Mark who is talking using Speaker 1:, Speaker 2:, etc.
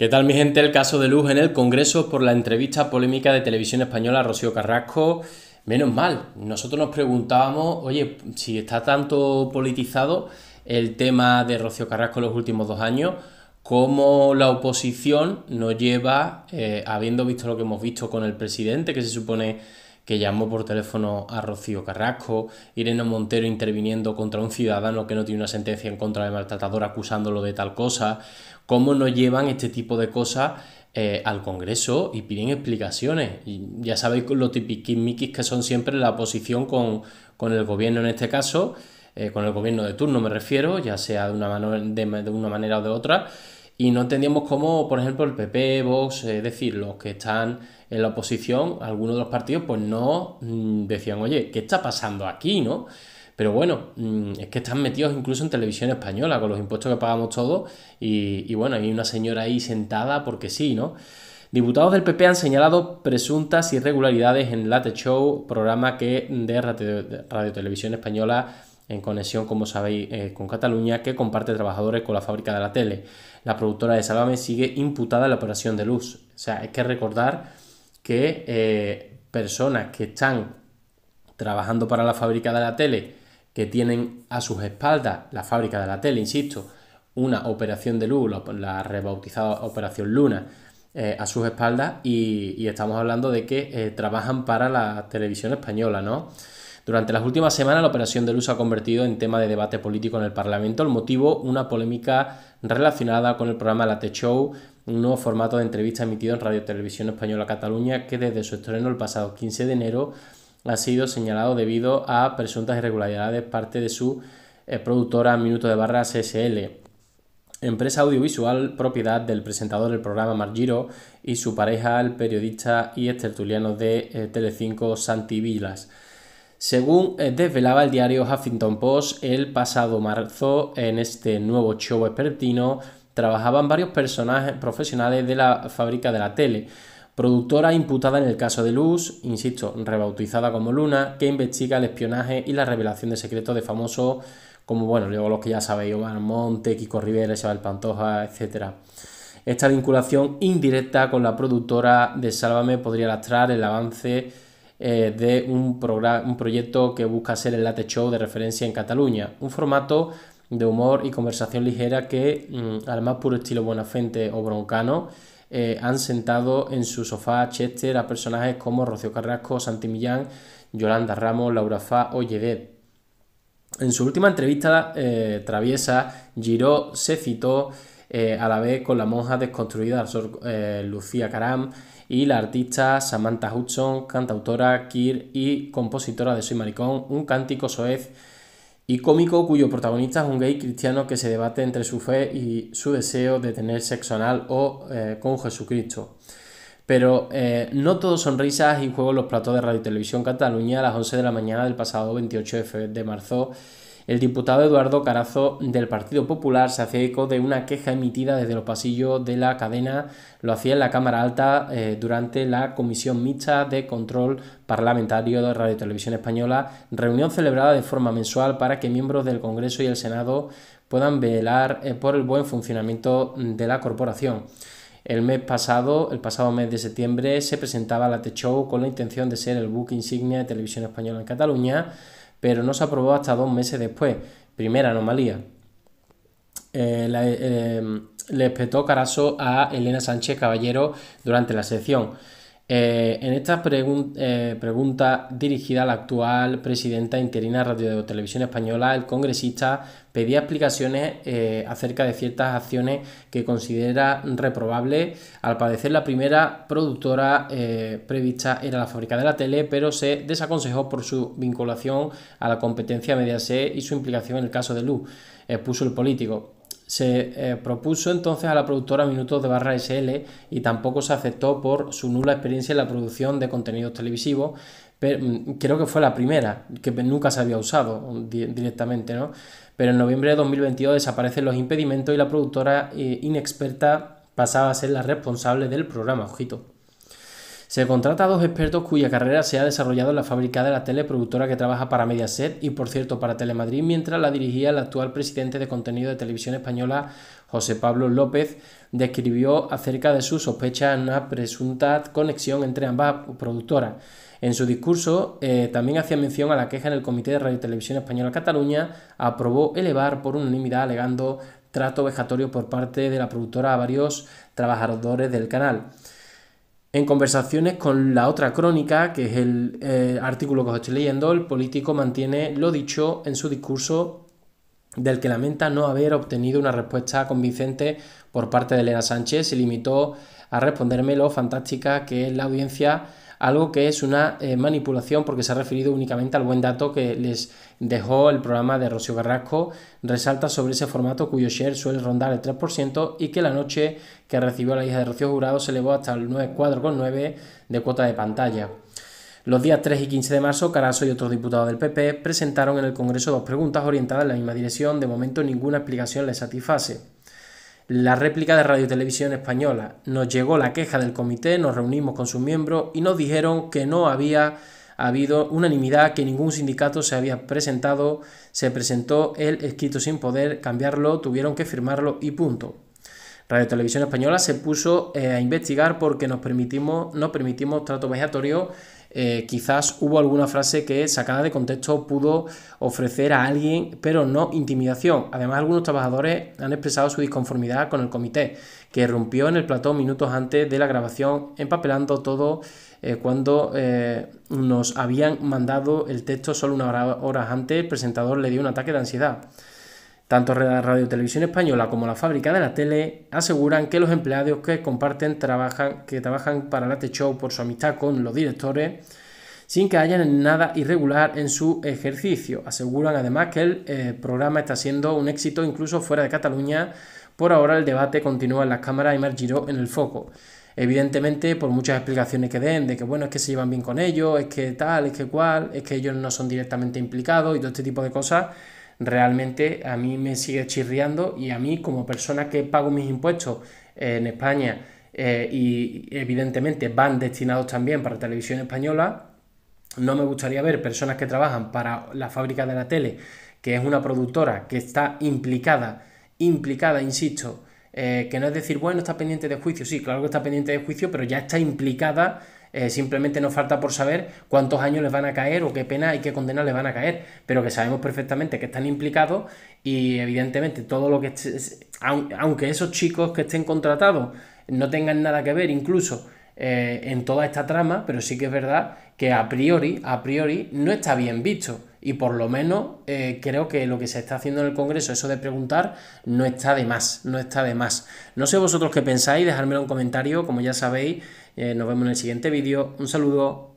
Speaker 1: ¿Qué tal mi gente? El caso de luz en el Congreso por la entrevista polémica de Televisión Española a Rocío Carrasco. Menos mal, nosotros nos preguntábamos, oye, si está tanto politizado el tema de Rocío Carrasco en los últimos dos años, ¿cómo la oposición nos lleva, eh, habiendo visto lo que hemos visto con el presidente, que se supone que llamó por teléfono a Rocío Carrasco, Irene Montero interviniendo contra un ciudadano que no tiene una sentencia en contra del maltratador acusándolo de tal cosa, cómo nos llevan este tipo de cosas eh, al Congreso y piden explicaciones. ya sabéis lo tipiquismiquis que son siempre la oposición con, el gobierno en este caso, eh, con el gobierno de turno me refiero, ya sea de una, de una manera o de otra y no entendíamos cómo, por ejemplo, el PP, Vox, es decir, los que están en la oposición, algunos de los partidos, pues no mm, decían, oye, ¿qué está pasando aquí, no? Pero bueno, mm, es que están metidos incluso en televisión española, con los impuestos que pagamos todos, y, bueno, hay una señora ahí sentada porque sí, ¿no? Diputados del PP han señalado presuntas irregularidades en Late Show, programa que de Radio Televisión Española en conexión, como sabéis, eh, con Cataluña, que comparte trabajadores con la fábrica de la tele. La productora de Salame sigue imputada en la operación de luz. O sea, hay que recordar que eh, personas que están trabajando para la fábrica de la tele, que tienen a sus espaldas la fábrica de la tele, insisto, una operación de luz, la rebautizada Operación Luna, eh, a sus espaldas y, estamos hablando de que trabajan para la televisión española, ¿no? Durante las últimas semanas, la operación de luz ha convertido en tema de debate político en el Parlamento. El motivo, una polémica relacionada con el programa Late Show, un nuevo formato de entrevista emitido en Radio Televisión Española Cataluña, que desde su estreno el pasado 15 de enero ha sido señalado debido a presuntas irregularidades parte de su eh, productora Minuto de Barra S.L. Empresa audiovisual propiedad del presentador del programa Margiro y su pareja, el periodista y extertuliano de eh, Telecinco Santi Vilas. Según eh, desvelaba el diario Huffington Post, el pasado marzo, en este nuevo show expertino, trabajaban varios personajes profesionales de la fábrica de la tele. Productora imputada en el caso de Luz, insisto, rebautizada como Luna, que investiga el espionaje y la revelación de secretos de famosos como, bueno, luego los que ya sabéis, Omar Monte, Kiko Rivera, Isabel Pantoja, etcétera. Esta vinculación indirecta con la productora de Sálvame podría lastrar el avance eh, de un, un proyecto que busca ser el Late Show de referencia en Cataluña. Un formato de humor y conversación ligera que, mm, al más puro estilo Buenafente o Broncano, eh, han sentado en su sofá Chester a personajes como Rocío Carrasco, Santi Millán, Yolanda Ramos, Laura Fá o Yedet. En su última entrevista eh, traviesa, Giró se citó eh, a la vez con la monja desconstruida eh, Lucía Caram y la artista Samantha Hudson, cantautora, Kir y compositora de Soy Maricón, un cántico soez y cómico cuyo protagonista es un gay cristiano que se debate entre su fe y su deseo de tener sexo anal o eh, con Jesucristo. Pero no todo son risas y juegos los platos de Radio y Televisión Cataluña a las 11 de la mañana del pasado 28 de marzo el diputado Eduardo Carazo del Partido Popular se hace eco de una queja emitida desde los pasillos de la cadena, lo hacía en la Cámara Alta eh, durante la Comisión Mixta de Control Parlamentario de Radio y Televisión Española, reunión celebrada de forma mensual para que miembros del Congreso y el Senado puedan velar eh, por el buen funcionamiento de la corporación. El mes pasado, el pasado mes de septiembre, se presentaba la T-Show con la intención de ser el buque insignia de televisión española en Cataluña pero no se aprobó hasta dos meses después. Primera anomalía. Eh, eh, le espetó carazo a Elena Sánchez Caballero durante la sesión. Eh, en esta eh, pregunta dirigida a la actual presidenta interina de Radio Televisión Española, el congresista pedía explicaciones eh, acerca de ciertas acciones que considera reprobables. Al parecer, la primera productora prevista era la fábrica de la tele, pero se desaconsejó por su vinculación a la competencia Mediaset y su implicación en el caso de Luz, Puso el político se eh, propuso entonces a la productora Minutos de Barra SL y tampoco se aceptó por su nula experiencia en la producción de contenidos televisivos. Pero, mm, creo que fue la primera, que nunca se había usado mm, directamente, ¿no? Pero en noviembre de 2022 desaparecen los impedimentos y la productora eh, inexperta pasaba a ser la responsable del programa, ojito. Se contrata a dos expertos cuya carrera se ha desarrollado en la fábrica de la teleproductora que trabaja para Mediaset y, por cierto, para Telemadrid, mientras la dirigía el actual presidente de contenido de Televisión Española, José Pablo López, describió acerca de su sospecha en una presunta conexión entre ambas productoras. En su discurso eh, también hacía mención a la queja en el Comité de Radio y Televisión Española Cataluña, aprobó elevar por unanimidad alegando trato vejatorio por parte de la productora a varios trabajadores del canal en conversaciones con la otra crónica, que es el eh, artículo que os estoy leyendo, el político mantiene lo dicho en su discurso del que lamenta no haber obtenido una respuesta convincente por parte de Elena Sánchez y limitó a responderme lo fantástica que es la audiencia algo que es una eh, manipulación porque se ha referido únicamente al buen dato que les dejó el programa de Rocío Carrasco, resalta sobre ese formato cuyo share suele rondar el 3% y que la noche que recibió la hija de Rocío Jurado se elevó hasta el 4,9% de cuota de pantalla. Los días 3 y 15 de marzo, Caraso y otros diputados del PP presentaron en el Congreso dos preguntas orientadas en la misma dirección. De momento, ninguna explicación les satisface la réplica de Radio Televisión Española. Nos llegó la queja del comité, nos reunimos con sus miembros y nos dijeron que no había habido unanimidad, que ningún sindicato se había presentado, se presentó el escrito sin poder cambiarlo, tuvieron que firmarlo y punto. Radio Televisión Española se puso eh, a investigar porque nos permitimos, permitimos trato vejatorio eh, quizás hubo alguna frase que sacada de contexto pudo ofrecer a alguien, pero no intimidación. Además, algunos trabajadores han expresado su disconformidad con el comité, que rompió en el plató minutos antes de la grabación, empapelando todo eh, cuando eh, nos habían mandado el texto solo unas horas antes, el presentador le dio un ataque de ansiedad. Tanto Radio Televisión Española como la fábrica de la tele aseguran que los empleados que comparten trabajan, que trabajan para la Show por su amistad con los directores sin que haya nada irregular en su ejercicio. Aseguran además que el eh, programa está siendo un éxito incluso fuera de Cataluña. Por ahora el debate continúa en las cámaras y Giró en el foco. Evidentemente, por muchas explicaciones que den, de que bueno, es que se llevan bien con ellos, es que tal, es que cual, es que ellos no son directamente implicados y todo este tipo de cosas, realmente a mí me sigue chirriando y a mí como persona que pago mis impuestos eh, en España eh, y evidentemente van destinados también para televisión española, no me gustaría ver personas que trabajan para la fábrica de la tele, que es una productora que está implicada, implicada, insisto, eh, que no es decir, bueno, está pendiente de juicio, sí, claro que está pendiente de juicio, pero ya está implicada eh, simplemente nos falta por saber cuántos años les van a caer o qué pena y qué condena les van a caer, pero que sabemos perfectamente que están implicados y evidentemente todo lo que... Aunque esos chicos que estén contratados no tengan nada que ver incluso eh, en toda esta trama, pero sí que es verdad que a priori, a priori no está bien visto. Y por lo menos eh, creo que lo que se está haciendo en el Congreso, eso de preguntar, no está de más, no está de más. No sé vosotros qué pensáis, dejármelo en comentario, como ya sabéis, eh, nos vemos en el siguiente vídeo. Un saludo.